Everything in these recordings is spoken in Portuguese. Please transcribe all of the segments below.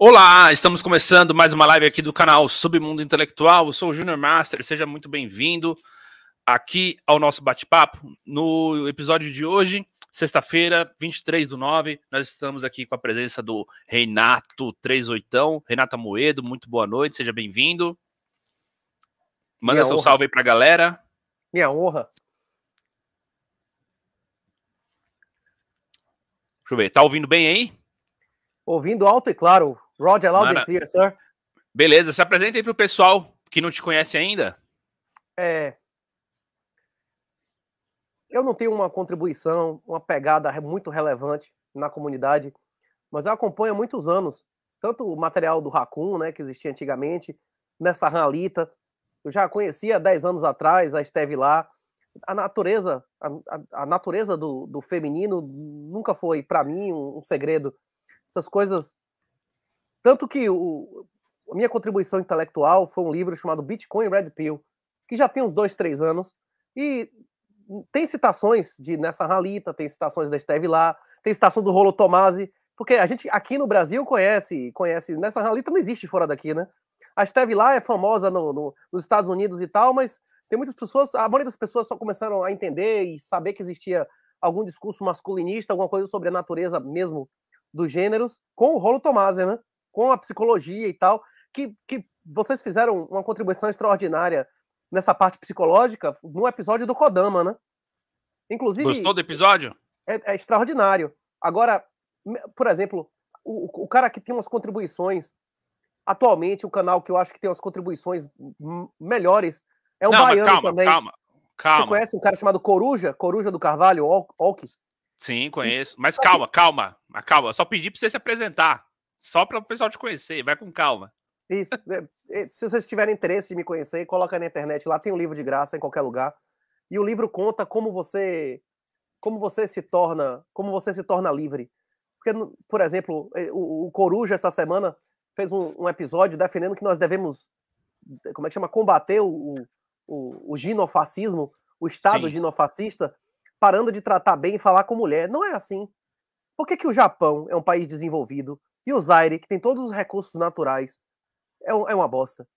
Olá, estamos começando mais uma live aqui do canal Submundo Intelectual. Eu sou o Junior Master, seja muito bem-vindo aqui ao nosso bate-papo. No episódio de hoje, sexta-feira, 23 do 9, nós estamos aqui com a presença do Renato 38, Renato Moedo. Muito boa noite, seja bem-vindo. Manda Minha seu honra. salve aí pra galera. Minha honra. Deixa eu ver, tá ouvindo bem aí? Ouvindo alto e claro. Roger Loud Mara... and Clear, sir. Beleza, se apresente aí pro pessoal que não te conhece ainda. É. Eu não tenho uma contribuição, uma pegada muito relevante na comunidade, mas eu acompanho há muitos anos, tanto o material do Raccoon, né, que existia antigamente, nessa Ralita. Eu já conhecia há 10 anos atrás a Esteve lá. A natureza, a, a, a natureza do, do, feminino nunca foi, para mim, um, um segredo. Essas coisas tanto que o, a minha contribuição intelectual foi um livro chamado Bitcoin Red Pill, que já tem uns dois, três anos, e tem citações de Nessa Ralita, tem citações da Esteve Lá, tem citação do Rolo Tomasi, porque a gente aqui no Brasil conhece, conhece Nessa Ralita não existe fora daqui, né? A Esteve Lá é famosa no, no, nos Estados Unidos e tal, mas tem muitas pessoas, a maioria das pessoas só começaram a entender e saber que existia algum discurso masculinista, alguma coisa sobre a natureza mesmo dos gêneros, com o Rolo Tomasi, né? com a psicologia e tal, que, que vocês fizeram uma contribuição extraordinária nessa parte psicológica no episódio do Kodama, né? Inclusive. Gostou do episódio? É, é extraordinário. Agora, por exemplo, o, o cara que tem umas contribuições. Atualmente, o canal que eu acho que tem umas contribuições melhores é um Não, baiano calma, também. Calma, calma. Você conhece um cara chamado Coruja? Coruja do Carvalho, Olk? Sim, conheço. Tá mas calma, calma. Calma, só pedi para você se apresentar só para o pessoal te conhecer, vai com calma. Isso. É, é, se vocês tiverem interesse de me conhecer, coloca na internet, lá tem um livro de graça em qualquer lugar. E o livro conta como você como você se torna, como você se torna livre. Porque, por exemplo, é, o, Coruja essa semana fez um, um, episódio defendendo que nós devemos como é que chama? combater o, o, o ginofascismo, o Estado Sim. ginofascista, parando de tratar bem e falar com mulher. Não é assim. Por que, que o Japão é um país desenvolvido? E o Zaire, que tem todos os recursos naturais, é, é uma bosta.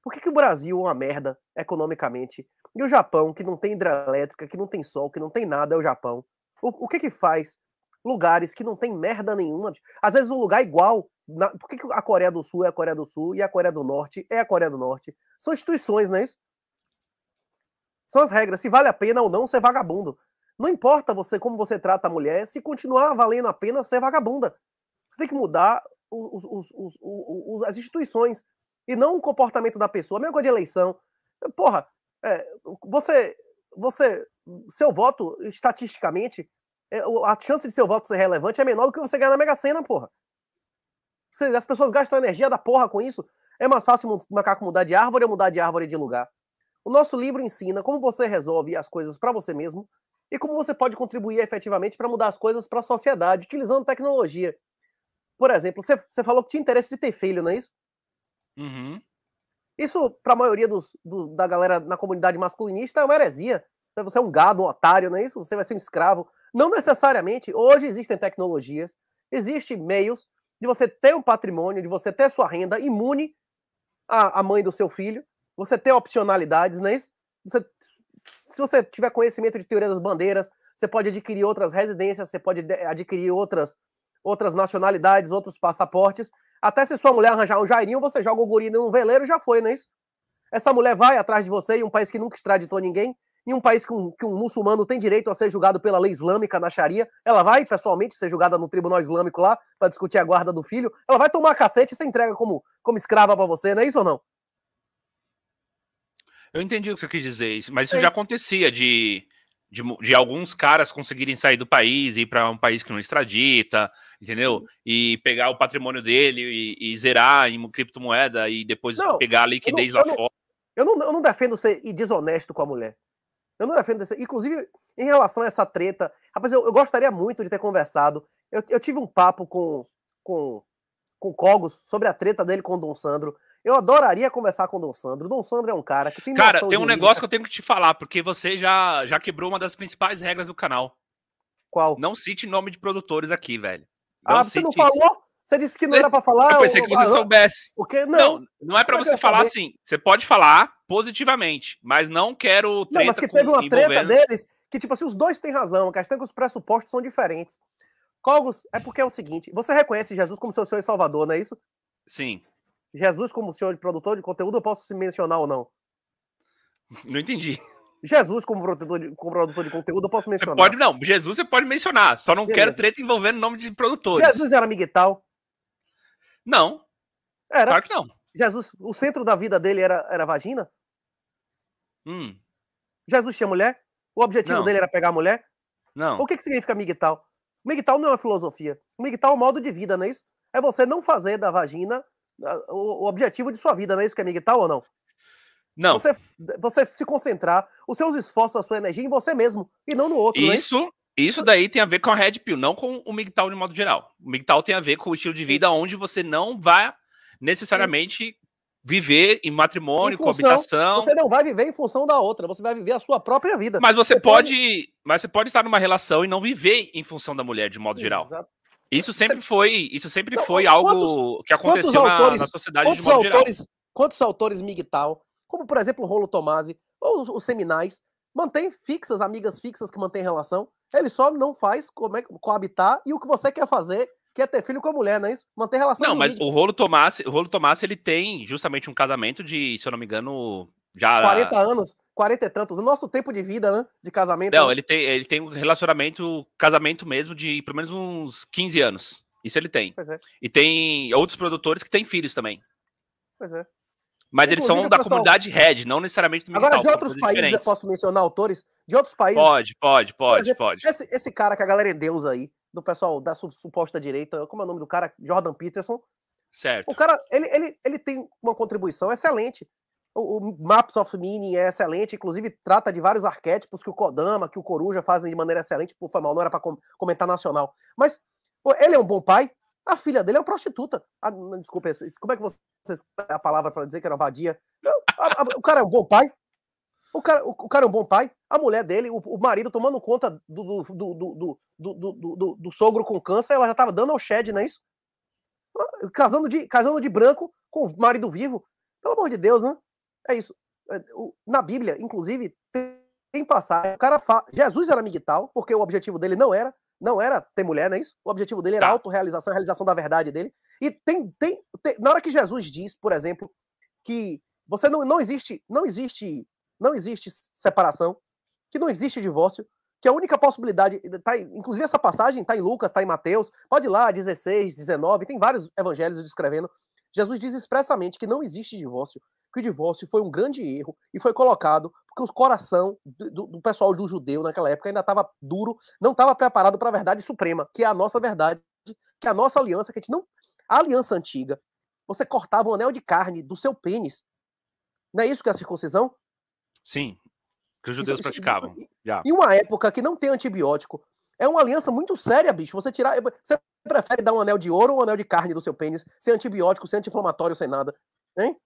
Por que, que o Brasil é uma merda economicamente? E o Japão, que não tem hidrelétrica, que não tem sol, que não tem nada, é o Japão. O, o que que faz lugares que não tem merda nenhuma? Às vezes um lugar é igual. Na, por que, que a Coreia do Sul é a Coreia do Sul e a Coreia do Norte é a Coreia do Norte? São instituições, não é isso? São as regras. Se vale a pena ou não ser vagabundo. Não importa você como você trata a mulher, se continuar valendo a pena ser vagabunda. Você tem que mudar os, os, os, as instituições e não o comportamento da pessoa. A mesma coisa de eleição. Porra, é, você, você, seu voto, estatisticamente, é, a chance de seu voto ser relevante é menor do que você ganhar na Mega Sena, porra. Você, as pessoas gastam energia da porra com isso. É mais fácil o macaco mudar de árvore ou mudar de árvore de lugar. O nosso livro ensina como você resolve as coisas para você mesmo e como você pode contribuir efetivamente para mudar as coisas para a sociedade utilizando tecnologia. Por exemplo, você, você falou que tinha interesse de ter filho, não é isso? Uhum. Isso, para a maioria dos, do, da galera na comunidade masculinista, é uma heresia. Você é um gado, um otário, não é isso? Você vai ser um escravo. Não necessariamente. Hoje existem tecnologias, existem meios de você ter um patrimônio, de você ter sua renda imune à, à mãe do seu filho. Você ter opcionalidades, não é isso? Você, se você tiver conhecimento de teoria das bandeiras, você pode adquirir outras residências, você pode adquirir outras outras nacionalidades, outros passaportes. Até se sua mulher arranjar um Jairinho, você joga o guri num veleiro já foi, não é isso? Essa mulher vai atrás de você em um país que nunca extraditou ninguém, em um país que um, que um muçulmano tem direito a ser julgado pela lei islâmica na Sharia. Ela vai pessoalmente ser julgada no tribunal islâmico lá para discutir a guarda do filho. Ela vai tomar cacete e se entrega como, como escrava para você, não é isso ou não? Eu entendi o que você quis dizer, mas isso é já isso. acontecia de de, de alguns caras conseguirem sair do país e ir para um país que não extradita, entendeu? Uhum. E pegar o patrimônio dele e, e zerar em criptomoeda e depois não, pegar a liquidez não, lá eu fora. eu não, eu não defendo ser desonesto com a mulher. Eu não defendo ser. Inclusive, em relação a essa treta, rapaz, eu, eu gostaria muito de ter conversado. Eu, eu tive um papo com, com, com o Cogos sobre a treta dele com o Dom Sandro. Eu adoraria conversar com o Dom Sandro. O Dom Sandro é um cara que tem. Cara, tem um jurídica. negócio que eu tenho que te falar, porque você já, já quebrou uma das principais regras do canal. Qual? Não cite nome de produtores aqui, velho. Ah, não ah, cite... você não falou? Você disse que não era para falar. Eu pensei que você soubesse. O quê? Não, não, não é para é você falar saber. assim. Você pode falar positivamente, mas não quero treta. Não, mas que teve uma treta deles que, tipo assim, os dois têm razão. A questão é que os pressupostos são diferentes. Cogos, é porque é o seguinte: você reconhece Jesus como seu Senhor e Salvador, não é isso? Sim. Jesus, como senhor de produtor de conteúdo, eu posso mencionar ou não? Não entendi. Jesus, como produtor de, como produtor de conteúdo, eu posso mencionar. Você pode, não. Jesus você pode mencionar. Só não Beleza. quero treta envolvendo nome de produtores. Jesus era miguel Não. Era. Claro que não. Jesus, o centro da vida dele era, era vagina? Hum. Jesus tinha mulher? O objetivo não. dele era pegar a mulher? Não. O que, que significa miguel Migtal não é uma filosofia. Migtal é um modo de vida, não é isso? É você não fazer da vagina o, o objetivo de sua vida, não é isso que é Miguel ou não? Não. Você, você se concentrar, os seus esforços, a sua energia em você mesmo e não no outro. É isso, isso daí tem a ver com a Red Pill, não com o MGTOW de modo geral. O MGTOW tem a ver com o estilo de vida onde você não vai necessariamente isso. viver em matrimônio, em função, coabitação. Você não vai viver em função da outra, você vai viver a sua própria vida. Mas você, você pode, pode, mas você pode estar numa relação e não viver em função da mulher de modo Exato. geral. Isso sempre foi, isso sempre foi quantos, algo que aconteceu autores, na, na, sociedade quantos de modo autores, geral. Quantos autores migtal, como por exemplo o Rolo Tomasi ou os Seminais, mantém fixas, amigas fixas que mantêm relação. Ele só não faz como é, coabitar e o que você quer fazer que é ter filho com a mulher, não é isso? Manter relação. Não, mas o Rolo Tomás, o Rolo Tomasi, ele tem justamente um casamento de, se eu não me engano, já 40 anos. 40 e tantos, o nosso tempo de vida, né? De casamento. Não, né? ele tem, ele tem um relacionamento, casamento mesmo, de pelo menos uns 15 anos. Isso ele tem. É. E tem outros produtores que têm filhos também. Pois é. Mas Inclusive, eles são da pessoal... comunidade Red, não necessariamente do Agora, de outros países, diferentes. eu posso mencionar autores? De outros países. Pode, pode, pode, exemplo, pode. Esse, esse, cara que a galera é Deus aí, do pessoal da suposta direita, como é o nome do cara? Jordan Peterson. Certo. O cara, ele, ele, ele tem uma contribuição excelente. O, Maps of Meaning é excelente, inclusive trata de vários arquétipos que o Kodama, que o Coruja fazem de maneira excelente. Pô, foi mal, não era para comentar nacional. Mas pô, ele é um bom pai, a filha dele é uma prostituta. Ah, desculpa, como é que vocês. A palavra para dizer que era vadia. A, a, o cara é um bom pai. O cara, o, o, cara é um bom pai. A mulher dele, o, o marido tomando conta do do do, do, do, do, do sogro com câncer, ela já tava dando ao shed, não é isso? Ah, casando de, casando de branco com o marido vivo. Pelo amor de Deus, né? É isso. É, na Bíblia, inclusive, tem passagem. O cara fala. Jesus era migtal, porque o objetivo dele não era, não era ter mulher, não é isso? O objetivo dele era tá. a autorrealização, a realização da verdade dele. E tem, tem, tem, Na hora que Jesus diz, por exemplo, que você não, não existe, não existe, não existe separação, que não existe divórcio, que a única possibilidade, tá, inclusive essa passagem está em Lucas, está em Mateus, pode ir lá, 16, 19, tem vários evangelhos descrevendo. Jesus diz expressamente que não existe divórcio, que o divórcio foi um grande erro e foi colocado porque o coração do, do pessoal do judeu naquela época ainda estava duro, não estava preparado para a verdade suprema, que é a nossa verdade, que é a nossa aliança, que a gente não. A aliança antiga, você cortava um anel de carne do seu pênis. Não é isso que é a circuncisão? Sim, que os judeus isso, praticavam. Isso, yeah. uma época que não tem antibiótico, é uma aliança muito séria, bicho. Você tirar. Você prefere dar um anel de ouro ou um anel de carne do seu pênis, sem antibiótico, sem anti-inflamatório, sem nada. Hein?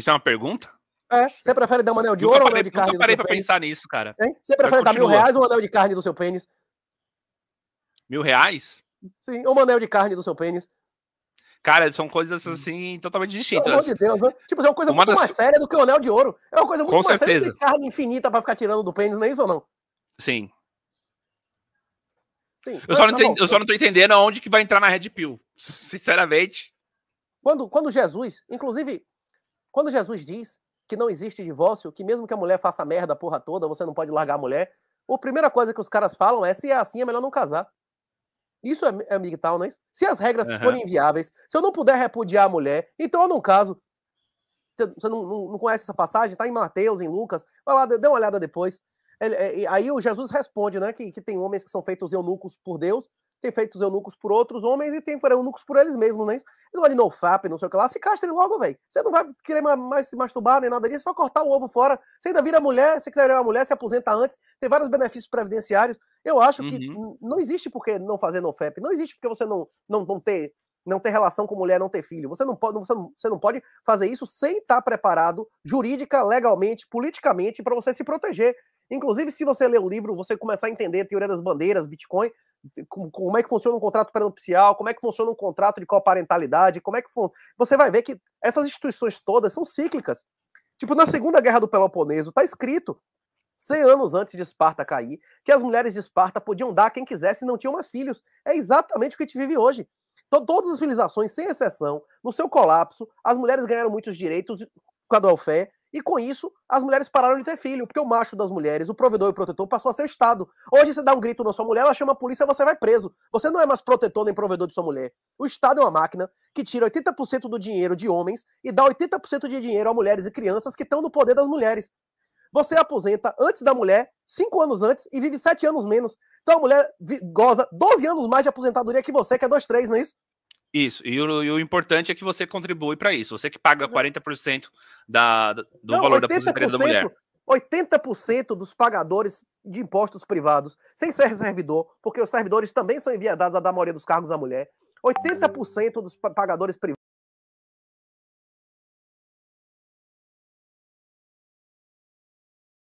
Isso é uma pergunta? É. Você prefere dar um anel de nunca ouro parei, ou um anel de carne? Eu parei pra pênis? pensar nisso, cara. Hein? Você prefere dar mil reais ou um anel de carne do seu pênis? Mil reais? Sim, ou um anel de carne do seu pênis. Cara, são coisas hum. assim totalmente distintas. Pelo amor de Deus, né? Tipo, é uma coisa uma muito das... mais séria do que o anel de ouro. É uma coisa muito Com mais certeza. séria do que carne infinita pra ficar tirando do pênis, não é isso ou não? Sim. Sim. Eu, só não tá entendi, eu só não tô entendendo aonde que vai entrar na Red Pill, sinceramente. Quando, quando Jesus, inclusive, quando Jesus diz que não existe divórcio, que mesmo que a mulher faça merda a porra toda, você não pode largar a mulher, a primeira coisa que os caras falam é: se é assim, é melhor não casar. Isso é, é não é isso? Se as regras uhum. forem inviáveis, se eu não puder repudiar a mulher, então eu não caso. Você não, não, não conhece essa passagem? Tá em Mateus, em Lucas. Vai lá, dê uma olhada depois. Ele, é, aí o Jesus responde, né? Que, que tem homens que são feitos eunucos por Deus tem feito os eunucos por outros homens e tem por eunucos por eles mesmos, né? Eles ali no FAP, não sei o que lá, se ele logo, velho. Você não vai querer mais se masturbar nem nada disso, é só cortar o ovo fora. Você ainda vira mulher, se quiser virar uma mulher, se aposenta antes, tem vários benefícios previdenciários. Eu acho uhum. que não existe porque não fazer no FAP, não existe porque você não, não, não ter não ter relação com mulher, não ter filho. Você não pode, você não, você não pode fazer isso sem estar tá preparado jurídica, legalmente, politicamente para você se proteger. Inclusive, se você ler o livro, você começar a entender a teoria das bandeiras, Bitcoin, como, como é que funciona um contrato prenupcial, como é que funciona um contrato de coparentalidade, como é que você vai ver que essas instituições todas são cíclicas. Tipo, na Segunda Guerra do Peloponeso, tá escrito 100 anos antes de Esparta cair, que as mulheres de Esparta podiam dar quem quisesse e não tinham mais filhos. É exatamente o que a gente vive hoje. todas as civilizações, sem exceção, no seu colapso, as mulheres ganharam muitos direitos com a fé, e com isso, as mulheres pararam de ter filho, porque o macho das mulheres, o provedor e o protetor, passou a ser o Estado. Hoje você dá um grito na sua mulher, ela chama a polícia você vai preso. Você não é mais protetor nem provedor de sua mulher. O Estado é uma máquina que tira 80% do dinheiro de homens e dá 80% de dinheiro a mulheres e crianças que estão no poder das mulheres. Você aposenta antes da mulher, 5 anos antes, e vive 7 anos menos. Então a mulher goza 12 anos mais de aposentadoria que você, que é 2, 3, não é isso? Isso, e o, e o, importante é que você contribui para isso. Você que paga 40% da, do Não, valor da aposentadoria da mulher. 80% dos pagadores de impostos privados, sem ser servidor, porque os servidores também são enviados a dar maioria dos cargos à mulher. 80% dos pagadores privados.